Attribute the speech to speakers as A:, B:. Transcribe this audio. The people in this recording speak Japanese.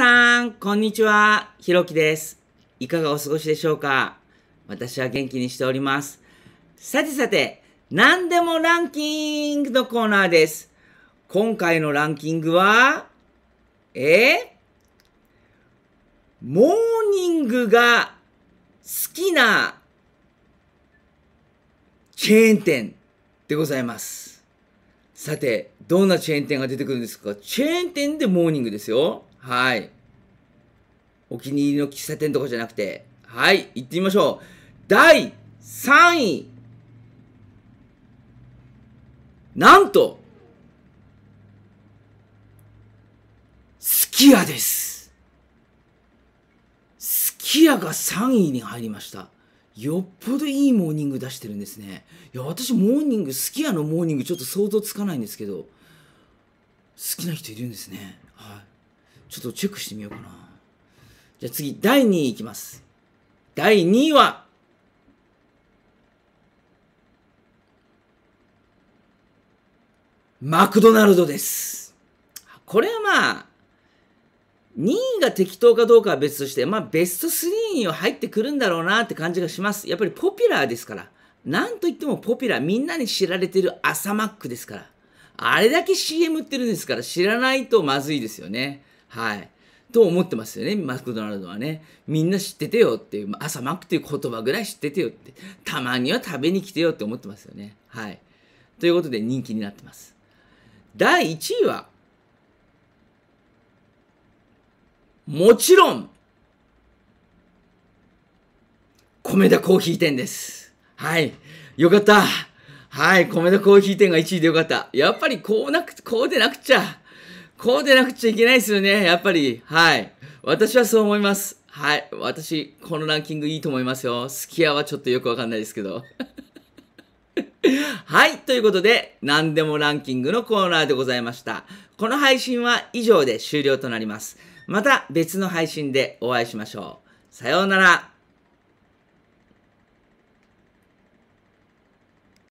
A: さん、こんにちは。ひろきです。いかがお過ごしでしょうか私は元気にしております。さてさて、何でもランキングのコーナーです。今回のランキングは、えモーニングが好きなチェーン店でございます。さて、どんなチェーン店が出てくるんですかチェーン店でモーニングですよ。はい。お気に入りの喫茶店とかじゃなくて、はい、行ってみましょう。第3位。なんと、すき家です。すき家が3位に入りました。よっぽどいいモーニング出してるんですね。いや、私、モーニング、すき家のモーニング、ちょっと想像つかないんですけど、好きな人いるんですね。はい。ちょっとチェックしてみようかな。じゃあ次、第2位いきます。第2位は、マクドナルドです。これはまあ、2位が適当かどうかは別として、まあベスト3には入ってくるんだろうなって感じがします。やっぱりポピュラーですから。なんといってもポピュラー、みんなに知られてる朝マックですから。あれだけ CM 売ってるんですから知らないとまずいですよね。はい。と思ってますよね、マクドナルドはね。みんな知っててよっていう、朝マックっていう言葉ぐらい知っててよって、たまには食べに来てよって思ってますよね。はい。ということで人気になってます。第1位は、もちろん、米田コーヒー店です。はい。よかった。はい。米田コーヒー店が1位でよかった。やっぱりこうなく、こうでなくちゃ。こうでなくちゃいけないですよね、やっぱり。はい。私はそう思います。はい。私、このランキングいいと思いますよ。すき家はちょっとよくわかんないですけど。はい。ということで、何でもランキングのコーナーでございました。この配信は以上で終了となります。また別の配信でお会いしましょう。さようなら。